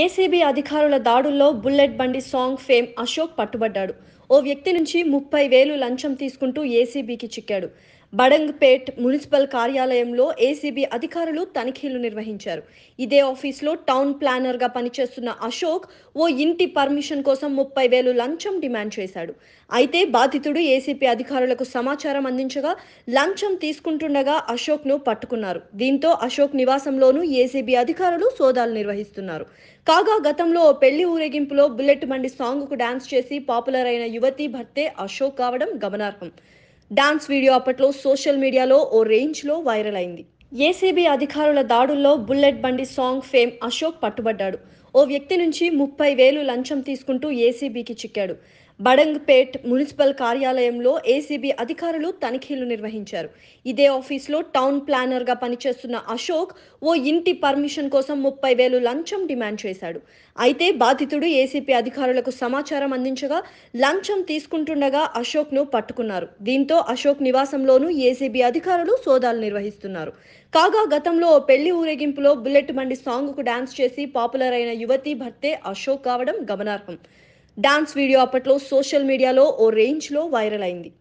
ACB అధికారుల దాడుల్లో bullet బండి సాంగ్ ఫేమ్ అశోక్ పట్టుబడ్డాడు ఓ వ్యక్తి నుంచి ముప్పై వేలు లంచం తీసుకుంటూ ఏసీబీకి చిక్కాడు బడంగ్పేట్ మున్సిపల్ కార్యాలయంలో ఏసీబీ అధికారులు తనిఖీలు నిర్వహించారు ఇదే ఆఫీస్లో టౌన్ ప్లానర్గా పనిచేస్తున్న అశోక్ ఓ ఇంటి పర్మిషన్ కోసం ముప్పై వేలు లంచం డిమాండ్ చేశాడు అయితే బాధితుడు ఏసీపీ అధికారులకు సమాచారం అందించగా లంచం తీసుకుంటుండగా అశోక్ను పట్టుకున్నారు దీంతో అశోక్ నివాసంలోనూ ఏసీబీ అధికారులు సోదాలు నిర్వహిస్తున్నారు కాగా గతంలో ఓ పెళ్లి ఊరేగింపులో బుల్లెట్ బండి సాంగ్కు డాన్స్ చేసి పాపులర్ అయిన యువతి భర్తే అశోక్ కావడం గమనార్హం డాన్స్ వీడియో అప్పట్లో సోషల్ మీడియాలో ఓ రేంజ్లో వైరల్ అయింది ఏసీబీ అధికారుల దాడుల్లో బుల్లెట్ బండి సాంగ్ ఫేమ్ అశోక్ పట్టుబడ్డాడు ఓ వ్యక్తి నుంచి ముప్పై వేలు లంచం తీసుకుంటూ ఏసీబీకి చిక్కాడు బడంగ్పేట్ మున్సిపల్ కార్యాలయంలో ఏసీబీ అధికారులు తనిఖీలు నిర్వహించారు ఇదే ఆఫీస్లో టౌన్ ప్లానర్గా పనిచేస్తున్న అశోక్ ఓ ఇంటి పర్మిషన్ కోసం ముప్పై వేలు లంచం డిమాండ్ చేశాడు అయితే బాధితుడు ఏసీపీ అధికారులకు సమాచారం అందించగా లంచం తీసుకుంటుండగా అశోక్ను పట్టుకున్నారు దీంతో అశోక్ నివాసంలోనూ ఏసీబీ అధికారులు సోదాలు నిర్వహిస్తున్నారు కాగా గతంలో పెళ్లి ఊరేగింపులో బుల్లెట్ బండి సాంగ్కు డాన్స్ చేసి పాపులర్ అయిన యువతి భర్తే అశోక్ కావడం గమనార్హం డాన్స్ వీడియో అప్పట్లో సోషల్ మీడియాలో ఓ రేంజ్లో వైరల్ అయింది